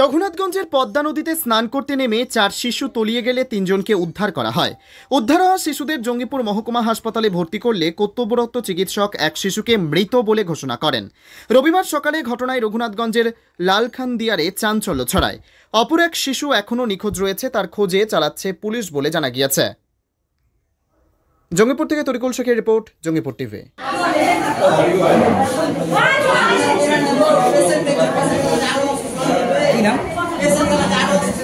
রঘুনাথগঞ্জের পদ্মা নদীতে স্নান করতে নেমে চার শিশু তলিয়ে গেলে তিনজনকে উদ্ধার করা হয় উদ্ধার হওয়া শিশুদের জঙ্গিপুর মহকুমা হাসপাতালে ভর্তি করলে কর্তব্যরত চিকিৎসক এক শিশুকে মৃত বলে ঘোষণা করেন রবিবার সকালে ঘটনায় রঘুনাথগঞ্জের দিয়ারে চাঞ্চল্য ছড়ায় অপর এক শিশু এখনও নিখোঁজ রয়েছে তার খোঁজে চালাচ্ছে পুলিশ বলে জানা গিয়েছে জঙ্গিপুর থেকে তরিকুল শেখের report Jangipur TV Yes, sir.